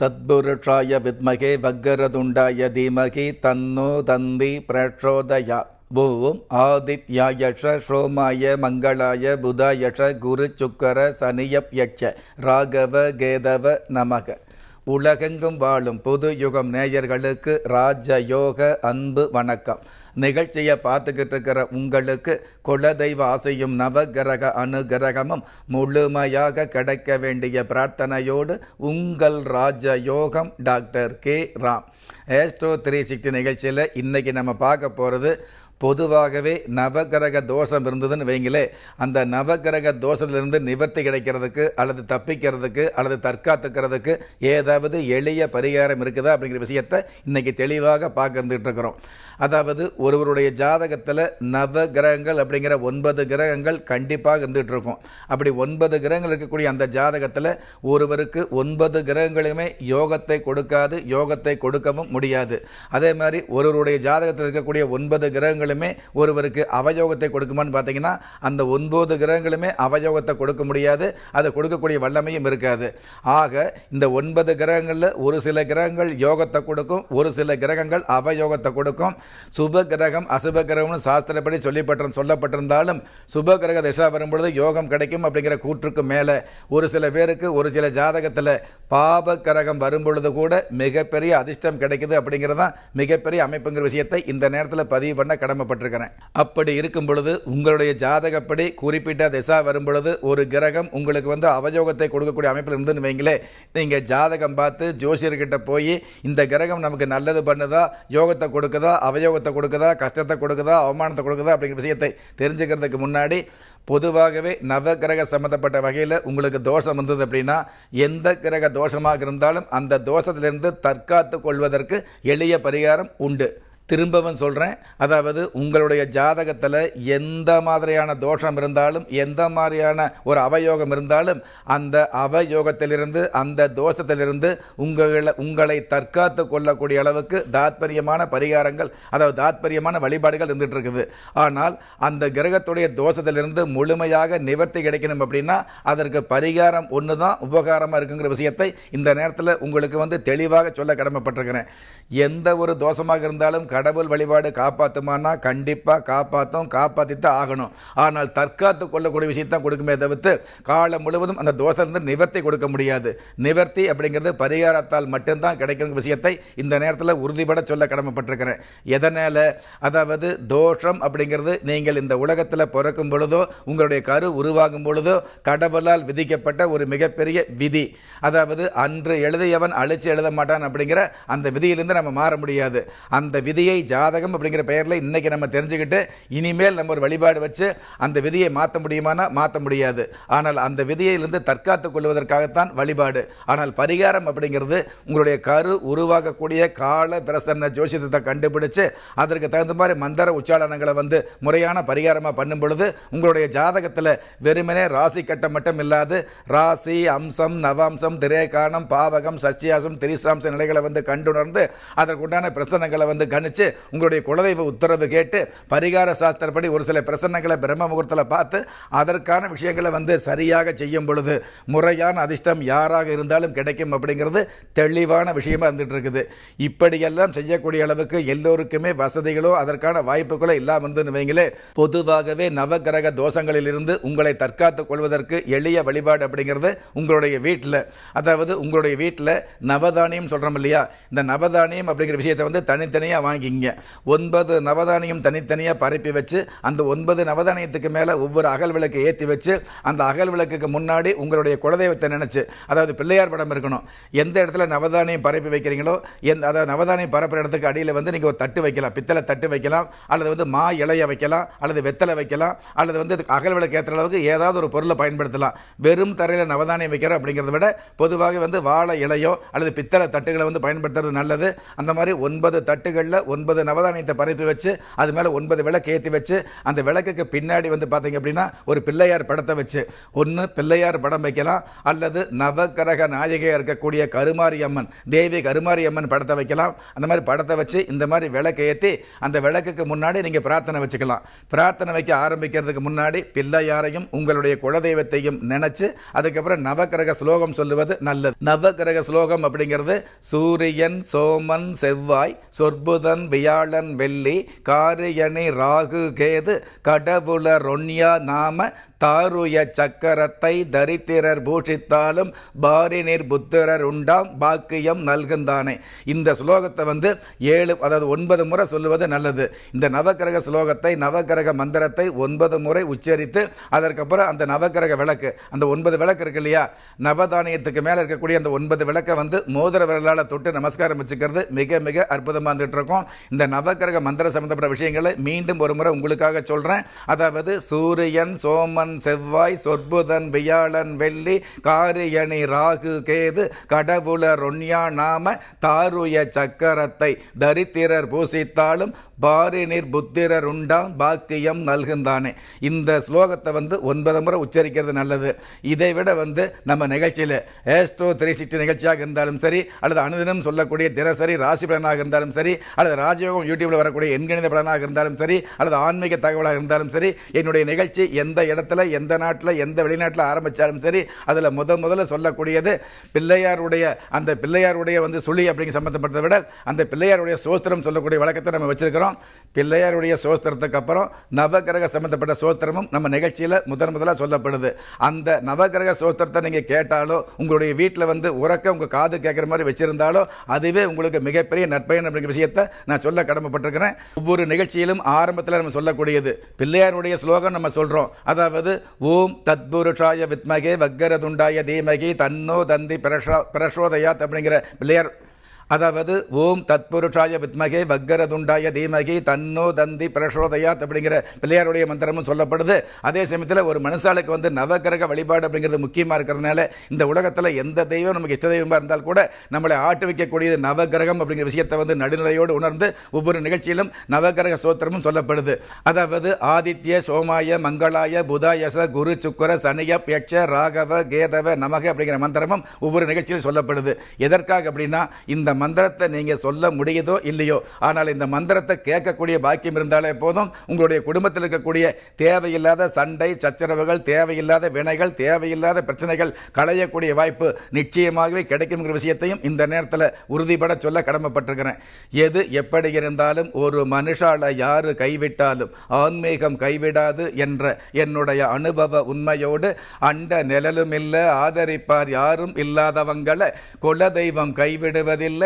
तद्पुरुषाय विद्महे वग्रतुण्डाय धीमहि तन्नो दन्दी प्रचोदयात् ஓம் ஆதித்யாயஷ ஷோமாய மங்களாய புதாயஷ குரு சுக்கர சனியப்யட்ச ராகவ கேதவ நமக உலகெங்கும் வாழும் புது யுகம் நேயர்களுக்கு ராஜ யோக அன்பு வணக்கம் நிகழ்ச்சியை பார்த்துக்கிட்டு இருக்கிற உங்களுக்கு குலதெய்வ ஆசையும் நவகிரக அனுகிரகமும் முழுமையாக கிடைக்க வேண்டிய பிரார்த்தனையோடு உங்கள் ராஜ யோகம் doctor K Ram astro three sixty நிகழ்ச்சியில் இன்றைக்கி நம்ம பார்க்க போகிறது பொதுவாகவே நவகிரக தோஷம் இருந்ததுன்னு வைங்களே அந்த நவகிரக தோஷத்திலிருந்து நிவர்த்தி கிடைக்கிறதுக்கு அல்லது தப்பிக்கிறதுக்கு அல்லது தற்காத்துக்கிறதுக்கு ஏதாவது எளிய பரிகாரம் இருக்குதா அப்படிங்கிற விஷயத்தை இன்னைக்கு தெளிவாக பார்க்கிட்டு இருக்கிறோம் அதாவது ஒருவருடைய ஜாதகத்தில் நவ கிரகங்கள் அப்படிங்கிற ஒன்பது கிரகங்கள் கண்டிப்பாக இருந்துகிட்டு இருக்கும் அப்படி ஒன்பது கிரகங்கள் இருக்கக்கூடிய அந்த ஜாதகத்தில் ஒருவருக்கு ஒன்பது கிரகங்களுமே யோகத்தை கொடுக்காது யோகத்தை கொடுக்கவும் முடியாது அதே மாதிரி ஒருவருடைய ஜாதகத்தில் இருக்கக்கூடிய ஒன்பது கிரகங்கள் கிரகங்களுமே ஒருவருக்கு அவயோகத்தை கொடுக்குமான்னு பார்த்தீங்கன்னா அந்த ஒன்பது கிரகங்களுமே அவயோகத்தை கொடுக்க முடியாது அதை கொடுக்கக்கூடிய வல்லமையும் இருக்காது ஆக இந்த ஒன்பது கிரகங்களில் ஒரு சில கிரகங்கள் யோகத்தை கொடுக்கும் ஒரு சில கிரகங்கள் அவயோகத்தை கொடுக்கும் சுப கிரகம் அசுப கிரகம்னு சாஸ்திரப்படி சொல்லிப்பட்ட சொல்லப்பட்டிருந்தாலும் சுப கிரக திசா வரும்பொழுது யோகம் கிடைக்கும் அப்படிங்கிற கூற்றுக்கு மேலே ஒரு சில பேருக்கு ஒரு சில ஜாதகத்தில் பாப கிரகம் வரும்பொழுது கூட மிகப்பெரிய அதிர்ஷ்டம் கிடைக்குது அப்படிங்கிறதான் மிகப்பெரிய அமைப்புங்கிற விஷயத்தை இந்த நேரத்தில் பதிவு பண்ண கடமை சிரமப்பட்டிருக்கிறேன் அப்படி இருக்கும் பொழுது உங்களுடைய ஜாதகப்படி குறிப்பிட்ட திசா வரும் பொழுது ஒரு கிரகம் உங்களுக்கு வந்து அவயோகத்தை கொடுக்கக்கூடிய அமைப்பில் இருந்துன்னு வைங்களே நீங்கள் ஜாதகம் பார்த்து ஜோசியர்கிட்ட போய் இந்த கிரகம் நமக்கு நல்லது பண்ணுதா யோகத்தை கொடுக்குதா அவயோகத்தை கொடுக்குதா கஷ்டத்தை கொடுக்குதா அவமானத்தை கொடுக்குதா அப்படிங்கிற விஷயத்தை தெரிஞ்சுக்கிறதுக்கு முன்னாடி பொதுவாகவே நவ கிரக சம்மந்தப்பட்ட வகையில் உங்களுக்கு தோஷம் வந்தது அப்படின்னா எந்த கிரக தோஷமாக இருந்தாலும் அந்த தோஷத்திலிருந்து தற்காத்து கொள்வதற்கு எளிய பரிகாரம் உண்டு திரும்பவும் சொல்கிறேன் அதாவது உங்களுடைய ஜாதகத்தில் எந்த மாதிரியான தோஷம் இருந்தாலும் எந்த மாதிரியான ஒரு அவயோகம் இருந்தாலும் அந்த அவயோகத்திலிருந்து அந்த தோஷத்திலிருந்து உங்களை உங்களை தற்காத்து கொள்ளக்கூடிய அளவுக்கு தாத்பரியமான பரிகாரங்கள் அதாவது தாத்பரியமான வழிபாடுகள் இருந்துகிட்டு இருக்குது ஆனால் அந்த கிரகத்துடைய தோஷத்திலிருந்து முழுமையாக நிவர்த்தி கிடைக்கணும் அப்படின்னா அதற்கு பரிகாரம் ஒன்று தான் உபகாரமாக இருக்குங்கிற விஷயத்தை இந்த நேரத்தில் உங்களுக்கு வந்து தெளிவாக சொல்ல கடமைப்பட்டிருக்கிறேன் எந்த ஒரு தோஷமாக இருந்தாலும் கடவுள் வழிபாடு காப்பாற்றுமானா கண்டிப்பாக காப்பாற்றும் காப்பாற்றி தான் ஆகணும் ஆனால் தற்காத்து கொள்ளக்கூடிய விஷயத்தான் கொடுக்குமே தவிர்த்து காலம் முழுவதும் அந்த தோஷத்திலிருந்து நிவர்த்தி கொடுக்க முடியாது நிவர்த்தி அப்படிங்கிறது பரிகாரத்தால் மட்டும்தான் கிடைக்கிற விஷயத்தை இந்த நேரத்தில் உறுதிபட சொல்ல கடமைப்பட்டிருக்கிறேன் எதனால் அதாவது தோஷம் அப்படிங்கிறது நீங்கள் இந்த உலகத்தில் பிறக்கும் பொழுதோ உங்களுடைய கரு உருவாகும் பொழுதோ கடவுளால் விதிக்கப்பட்ட ஒரு மிகப்பெரிய விதி அதாவது அன்று எழுதியவன் அழிச்சு எழுத மாட்டான் அப்படிங்கிற அந்த விதியிலிருந்து நம்ம மாற முடியாது அந்த விதியை விதியை ஜாதகம் அப்படிங்கிற பெயரில் இன்றைக்கி நம்ம தெரிஞ்சுக்கிட்டு இனிமேல் நம்ம ஒரு வழிபாடு வச்சு அந்த விதியை மாற்ற முடியுமானா மாற்ற முடியாது ஆனால் அந்த விதியிலிருந்து தற்காத்து கொள்வதற்காகத்தான் வழிபாடு ஆனால் பரிகாரம் அப்படிங்கிறது உங்களுடைய கரு உருவாகக்கூடிய கால பிரசன்ன ஜோசியத்தை கண்டுபிடிச்சு அதற்கு தகுந்த மாதிரி மந்திர உச்சாரணங்களை வந்து முறையான பரிகாரமாக பண்ணும் பொழுது உங்களுடைய ஜாதகத்தில் வெறுமனே ராசி கட்டம் மட்டும் இல்லாது ராசி அம்சம் நவாம்சம் திரேகானம் பாவகம் சச்சியாசம் திரிசாம்ச நிலைகளை வந்து கண்டுணர்ந்து அதற்குண்டான பிரசனங்களை வந்து கணிச்சு வச்சு உங்களுடைய குலதெய்வ உத்தரவு கேட்டு பரிகார சாஸ்திரப்படி ஒரு சில பிரசன்னங்களை பிரம்ம முகூர்த்தத்தில் பார்த்து அதற்கான விஷயங்களை வந்து சரியாக செய்யும் பொழுது முறையான அதிர்ஷ்டம் யாராக இருந்தாலும் கிடைக்கும் அப்படிங்கிறது தெளிவான விஷயமாக இருந்துகிட்டு இருக்குது இப்படியெல்லாம் செய்யக்கூடிய அளவுக்கு எல்லோருக்குமே வசதிகளோ அதற்கான வாய்ப்புகளோ இல்லாமல் வந்து வைங்களே பொதுவாகவே நவகிரக தோஷங்களிலிருந்து உங்களை தற்காத்துக் கொள்வதற்கு எளிய வழிபாடு அப்படிங்கிறது உங்களுடைய வீட்டில் அதாவது உங்களுடைய வீட்டில் நவதானியம் சொல்கிறோம் இல்லையா இந்த நவதானியம் அப்படிங்கிற விஷயத்தை வந்து தனித்தனியாக வாங்கி ஆரம்பிக்குங்க ஒன்பது நவதானியம் தனித்தனியாக பரப்பி வச்சு அந்த ஒன்பது நவதானியத்துக்கு மேலே ஒவ்வொரு அகல் விளக்கு ஏற்றி வச்சு அந்த அகல் விளக்குக்கு முன்னாடி உங்களுடைய குலதெய்வத்தை நினச்சி அதாவது பிள்ளையார் படம் இருக்கணும் எந்த இடத்துல நவதானியம் பரப்பி வைக்கிறீங்களோ எந்த அதாவது நவதானியம் பரப்புற இடத்துக்கு அடியில் வந்து நீங்கள் ஒரு தட்டு வைக்கலாம் பித்தளை தட்டு வைக்கலாம் அல்லது வந்து மா இலையை வைக்கலாம் அல்லது வெத்தலை வைக்கலாம் அல்லது வந்து அகல் விளக்கு ஏற்றுற அளவுக்கு ஏதாவது ஒரு பொருளை பயன்படுத்தலாம் வெறும் தரையில் நவதானியம் வைக்கிறோம் அப்படிங்கிறத விட பொதுவாக வந்து வாழை இலையோ அல்லது பித்தளை தட்டுகளை வந்து பயன்படுத்துறது நல்லது அந்த மாதிரி ஒன்பது தட்டுகளில் ஒன்பது நவதானியத்தை பரப்பி வச்சு அது மேலே ஒன்பது விளக்கு ஏற்றி வச்சு அந்த விளக்குக்கு பின்னாடி வந்து பார்த்தீங்க அப்படின்னா ஒரு பிள்ளையார் படத்தை வச்சு ஒன்று பிள்ளையார் படம் வைக்கலாம் அல்லது நவக்கிரக நாயகியாக இருக்கக்கூடிய கருமாரி அம்மன் தேவி கருமாரி அம்மன் படத்தை வைக்கலாம் அந்த மாதிரி படத்தை வச்சு இந்த மாதிரி விளக்கு ஏற்றி அந்த விளக்குக்கு முன்னாடி நீங்கள் பிரார்த்தனை வச்சுக்கலாம் பிரார்த்தனை வைக்க ஆரம்பிக்கிறதுக்கு முன்னாடி பிள்ளையாரையும் உங்களுடைய குலதெய்வத்தையும் நினச்சி அதுக்கப்புறம் நவக்கிரக ஸ்லோகம் சொல்லுவது நல்லது நவக்கிரக ஸ்லோகம் அப்படிங்கிறது சூரியன் சோமன் செவ்வாய் சொற்புதன் வியாழன் வெள்ளி காரியணி ராகு கேது கடவுள ரொன்யா நாம தாருய சக்கரத்தை தரித்திரர் பூஷித்தாலும் பாரினிர் புத்திரர் உண்டாம் பாக்கியம் நல்குந்தானே இந்த ஸ்லோகத்தை வந்து ஏழு அதாவது ஒன்பது முறை சொல்லுவது நல்லது இந்த நவக்கிரக ஸ்லோகத்தை நவக்கிரக மந்திரத்தை ஒன்பது முறை உச்சரித்து அதற்கப்புறம் அந்த நவக்கிரக விளக்கு அந்த ஒன்பது விளக்கு இருக்கு இல்லையா நவதானியத்துக்கு மேலே இருக்கக்கூடிய அந்த ஒன்பது விளக்கை வந்து மோதிர விரலால் தொட்டு நமஸ்காரம் வச்சுக்கிறது மிக மிக அற்புதமாக இருந்துட்டு இருக்கோம் இந்த நவக்கிரக மந்திர சம்பந்தப்பட்ட விஷயங்களை மீண்டும் ஒரு முறை உங்களுக்காக சொல்கிறேன் அதாவது சூரியன் சோமன் சந்திரன் செவ்வாய் சொற்புதன் வியாழன் வெள்ளி காரியணி ராகு கேது கடவுளர் உண்யா நாம தாருய சக்கரத்தை தரித்திரர் பூசித்தாலும் பாரினிர் புத்திரர் உண்டாம் பாக்கியம் நல்குந்தானே இந்த ஸ்லோகத்தை வந்து ஒன்பது முறை உச்சரிக்கிறது நல்லது இதை விட வந்து நம்ம நிகழ்ச்சியில் ஏஸ்ட்ரோ த்ரீ சிக்ஸ்டி நிகழ்ச்சியாக இருந்தாலும் சரி அல்லது அனுதினம் சொல்லக்கூடிய தினசரி ராசி பலனாக இருந்தாலும் சரி அல்லது ராஜயோகம் யூடியூப்பில் வரக்கூடிய எண்கணித பலனாக இருந்தாலும் சரி அல்லது ஆன்மீக தகவலாக இருந்தாலும் சரி என்னுடைய நிகழ்ச்சி எந்த இடத்துல காலத்தில் எந்த நாட்டில் எந்த வெளிநாட்டில் ஆரம்பித்தாலும் சரி அதில் முத முதல்ல சொல்லக்கூடியது பிள்ளையாருடைய அந்த பிள்ளையாருடைய வந்து சுழி அப்படிங்க சம்மந்தப்பட்டதை விட அந்த பிள்ளையாருடைய சோஸ்திரம் சொல்லக்கூடிய வழக்கத்தை நம்ம வச்சுருக்கிறோம் பிள்ளையாருடைய சோஸ்திரத்துக்கு அப்புறம் நவகிரக சம்மந்தப்பட்ட சோஸ்திரமும் நம்ம நிகழ்ச்சியில் முதன் முதலாக சொல்லப்படுது அந்த நவகிரக சோஸ்திரத்தை நீங்கள் கேட்டாலோ உங்களுடைய வீட்டில் வந்து உறக்க உங்கள் காது கேட்குற மாதிரி வச்சுருந்தாலோ அதுவே உங்களுக்கு மிகப்பெரிய நற்பயன் அப்படிங்கிற விஷயத்தை நான் சொல்ல கடமைப்பட்டிருக்கிறேன் ஒவ்வொரு நிகழ்ச்சியிலும் ஆரம்பத்தில் நம்ம சொல்லக்கூடியது பிள்ளையாருடைய ஸ்லோகம் நம்ம சொல்கிறோம் அதாவது அதாவது ஓம் தத்புருஷாய வித்மகே வக்கரதுண்டாய தீமகி தன்னோ தந்தி பிரஷோ பிரசோதயாத் அப்படிங்கிற பிள்ளையார் அதாவது ஓம் தத்புருஷாய வித்மகே வக்கரதுண்டாய தீமகி தன்னோ தந்தி பிரசோதயாத் அப்படிங்கிற பிள்ளையாருடைய மந்திரமும் சொல்லப்படுது அதே சமயத்தில் ஒரு மனுஷாளுக்கு வந்து நவகிரக வழிபாடு அப்படிங்கிறது முக்கியமாக இருக்கிறதுனால இந்த உலகத்தில் எந்த தெய்வம் நமக்கு இஷ்ட தெய்வமாக இருந்தால் கூட நம்மளை ஆட்டு வைக்கக்கூடியது நவகிரகம் அப்படிங்கிற விஷயத்தை வந்து நடுநிலையோடு உணர்ந்து ஒவ்வொரு நிகழ்ச்சியிலும் நவகிரக சோத்திரமும் சொல்லப்படுது அதாவது ஆதித்ய சோமாய மங்களாய புதாயச குரு சுக்கர சனிய பெட்ச ராகவ கேதவ நமக அப்படிங்கிற மந்திரமும் ஒவ்வொரு நிகழ்ச்சியிலும் சொல்லப்படுது எதற்காக அப்படின்னா இந்த மந்திரத்தை நீங்கள் சொல்ல முடியுதோ இல்லையோ ஆனால் இந்த மந்திரத்தை கேட்கக்கூடிய பாக்கியம் இருந்தாலே போதும் உங்களுடைய குடும்பத்தில் இருக்கக்கூடிய தேவையில்லாத சண்டை சச்சரவுகள் தேவையில்லாத வினைகள் தேவையில்லாத பிரச்சனைகள் களையக்கூடிய வாய்ப்பு நிச்சயமாகவே கிடைக்குங்கிற விஷயத்தையும் இந்த நேரத்தில் உறுதிபட சொல்ல கடமைப்பட்டிருக்கிறேன் எது எப்படி இருந்தாலும் ஒரு மனுஷால யாரு கைவிட்டாலும் ஆன்மீகம் கைவிடாது என்ற என்னுடைய அனுபவ உண்மையோடு அண்ட நிழலும் இல்லை ஆதரிப்பார் யாரும் இல்லாதவங்களை குலதெய்வம் கைவிடுவதில்லை